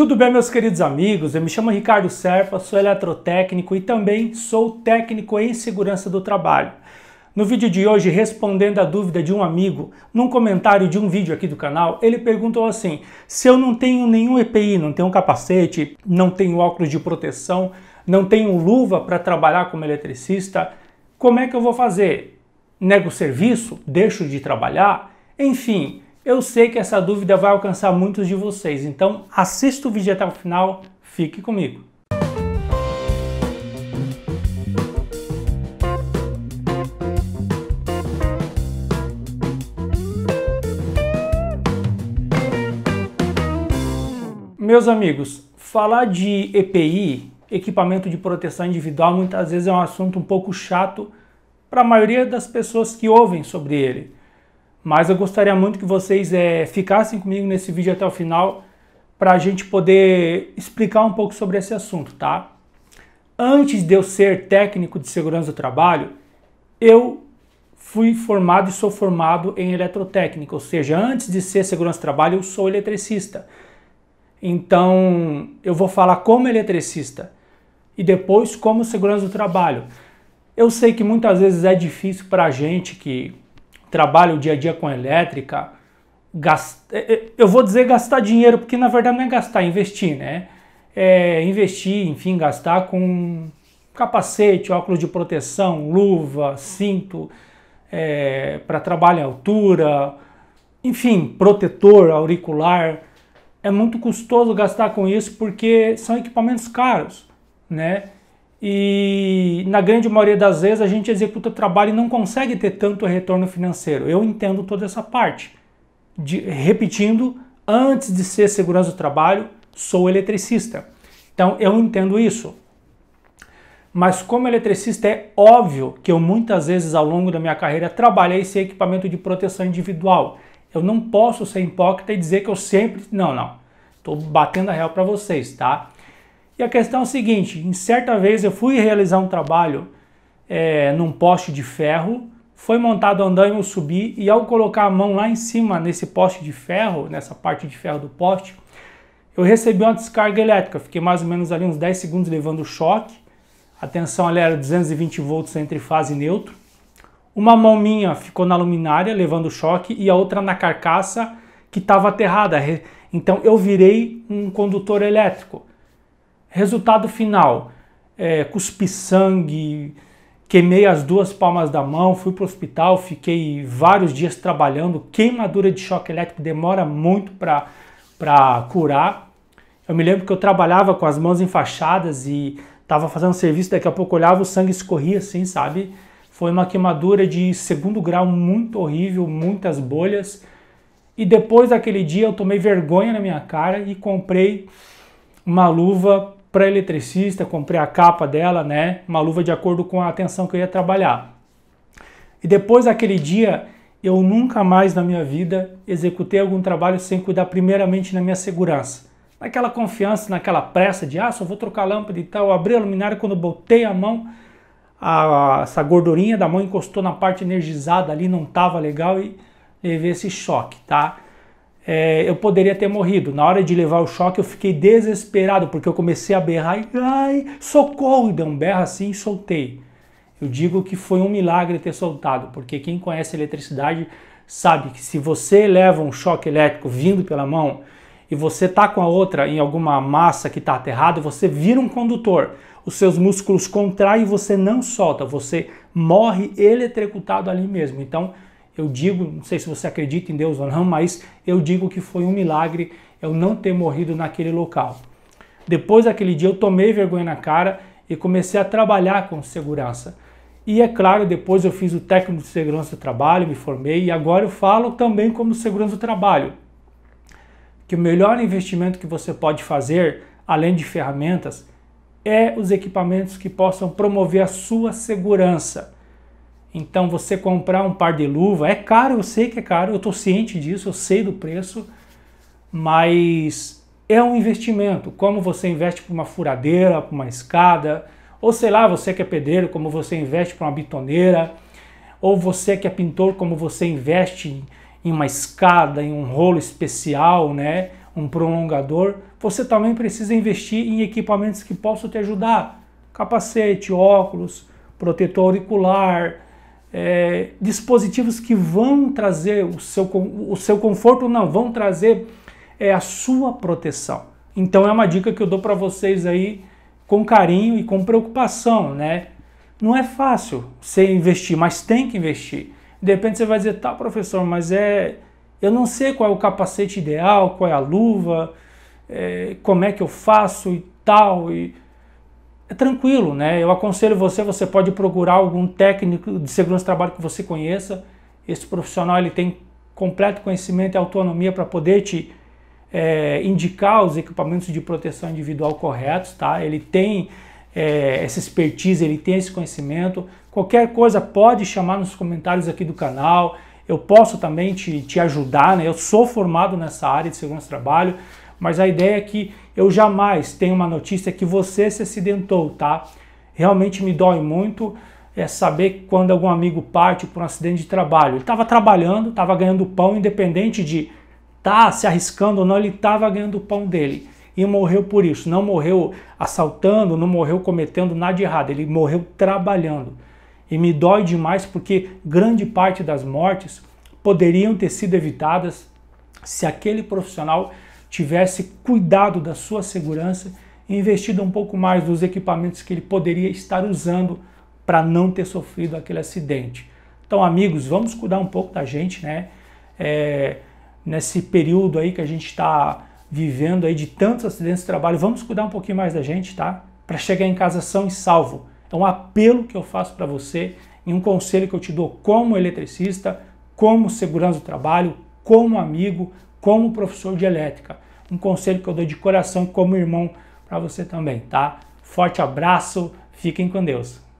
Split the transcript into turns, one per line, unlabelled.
Tudo bem, meus queridos amigos? Eu me chamo Ricardo Serpa, sou eletrotécnico e também sou técnico em segurança do trabalho. No vídeo de hoje, respondendo a dúvida de um amigo, num comentário de um vídeo aqui do canal, ele perguntou assim: se eu não tenho nenhum EPI, não tenho capacete, não tenho óculos de proteção, não tenho luva para trabalhar como eletricista, como é que eu vou fazer? Nego o serviço? Deixo de trabalhar? Enfim, eu sei que essa dúvida vai alcançar muitos de vocês, então assista o vídeo até o final, fique comigo. Meus amigos, falar de EPI, equipamento de proteção individual, muitas vezes é um assunto um pouco chato para a maioria das pessoas que ouvem sobre ele. Mas eu gostaria muito que vocês é, ficassem comigo nesse vídeo até o final para a gente poder explicar um pouco sobre esse assunto, tá? Antes de eu ser técnico de segurança do trabalho, eu fui formado e sou formado em eletrotécnica, ou seja, antes de ser segurança do trabalho, eu sou eletricista. Então, eu vou falar como eletricista e depois como segurança do trabalho. Eu sei que muitas vezes é difícil para a gente que trabalha o dia a dia com elétrica, gasta, é, é, eu vou dizer gastar dinheiro, porque na verdade não é gastar, é investir, né? É investir, enfim, gastar com capacete, óculos de proteção, luva, cinto, é, para trabalho em altura, enfim, protetor, auricular. É muito custoso gastar com isso porque são equipamentos caros, né? e na grande maioria das vezes a gente executa o trabalho e não consegue ter tanto retorno financeiro. Eu entendo toda essa parte. De, repetindo, antes de ser segurança do trabalho, sou eletricista. Então eu entendo isso. Mas como eletricista é óbvio que eu muitas vezes ao longo da minha carreira trabalhei sem equipamento de proteção individual. Eu não posso ser hipócrita e dizer que eu sempre, não, não. Estou batendo a real para vocês, tá? E a questão é a seguinte: em certa vez eu fui realizar um trabalho é, num poste de ferro, foi montado andaime, eu subi e ao colocar a mão lá em cima nesse poste de ferro, nessa parte de ferro do poste, eu recebi uma descarga elétrica. Fiquei mais ou menos ali uns 10 segundos levando choque. A tensão ali era 220 volts entre fase e neutro. Uma mão minha ficou na luminária levando choque e a outra na carcaça que estava aterrada. Então eu virei um condutor elétrico. Resultado final: é, cuspi sangue, queimei as duas palmas da mão, fui para o hospital, fiquei vários dias trabalhando. Queimadura de choque elétrico demora muito para curar. Eu me lembro que eu trabalhava com as mãos enfaixadas e estava fazendo serviço, daqui a pouco olhava, o sangue escorria assim, sabe? Foi uma queimadura de segundo grau muito horrível, muitas bolhas. E depois daquele dia eu tomei vergonha na minha cara e comprei uma luva para eletricista, comprei a capa dela, né? Uma luva de acordo com a tensão que eu ia trabalhar. E depois daquele dia, eu nunca mais na minha vida executei algum trabalho sem cuidar primeiramente na minha segurança. Naquela confiança, naquela pressa de, ah, só vou trocar a lâmpada e tal, eu abri a luminária quando botei a mão, a, essa gordurinha da mão encostou na parte energizada ali, não estava legal e levei esse choque, tá? é, eu poderia ter morrido. Na hora de levar o choque, eu fiquei desesperado, porque eu comecei a berrar e, ai, socorro! E dei um berro assim e soltei. Eu digo que foi um milagre ter soltado, porque quem conhece eletricidade sabe que se você leva um choque elétrico vindo pela mão e você tá com a outra em alguma massa que está aterrada, você vira um condutor. Os seus músculos contraem e você não solta, você morre eletrocutado ali mesmo. Então, eu digo, não sei se você acredita em Deus ou não, mas eu digo que foi um milagre eu não ter morrido naquele local. Depois daquele dia eu tomei vergonha na cara e comecei a trabalhar com segurança. E é claro, depois eu fiz o técnico de segurança do trabalho, me formei e agora eu falo também como segurança do trabalho. Que o melhor investimento que você pode fazer, além de ferramentas, é os equipamentos que possam promover a sua segurança. Então você comprar um par de luva é caro, eu sei que é caro, eu estou ciente disso, eu sei do preço, mas é um investimento. Como você investe para uma furadeira, para uma escada, ou sei lá, você que é pedreiro, como você investe para uma bitoneira, ou você que é pintor, como você investe em uma escada, em um rolo especial, né? um prolongador, você também precisa investir em equipamentos que possam te ajudar. Capacete, óculos, protetor auricular, é, dispositivos que vão trazer o seu, o seu conforto, não, vão trazer é, a sua proteção. Então é uma dica que eu dou para vocês aí com carinho e com preocupação, né? Não é fácil você investir, mas tem que investir. De repente você vai dizer, tá, professor, mas é. Eu não sei qual é o capacete ideal, qual é a luva, é, como é que eu faço e tal. E é tranquilo, né? Eu aconselho você, você pode procurar algum técnico de segurança de trabalho que você conheça. Esse profissional ele tem completo conhecimento e autonomia para poder te é, indicar os equipamentos de proteção individual corretos, tá? Ele tem é, essa expertise, ele tem esse conhecimento. Qualquer coisa pode chamar nos comentários aqui do canal. Eu posso também te, te ajudar, né? Eu sou formado nessa área de segurança de trabalho. Mas a ideia é que eu jamais tenho uma notícia que você se acidentou, tá? Realmente me dói muito é saber quando algum amigo parte por um acidente de trabalho. Ele estava trabalhando, estava ganhando pão, independente de estar tá se arriscando ou não, ele estava ganhando o pão dele. E morreu por isso. Não morreu assaltando, não morreu cometendo nada de errado. Ele morreu trabalhando. E me dói demais porque grande parte das mortes poderiam ter sido evitadas se aquele profissional tivesse cuidado da sua segurança e investido um pouco mais nos equipamentos que ele poderia estar usando para não ter sofrido aquele acidente. Então, amigos, vamos cuidar um pouco da gente, né? É, nesse período aí que a gente está vivendo aí de tantos acidentes de trabalho, vamos cuidar um pouquinho mais da gente, tá? Para chegar em casa são e salvo. É um apelo que eu faço para você e um conselho que eu te dou como eletricista, como segurança do trabalho, como amigo, como professor de elétrica. Um conselho que eu dou de coração como irmão para você também, tá? Forte abraço, fiquem com Deus.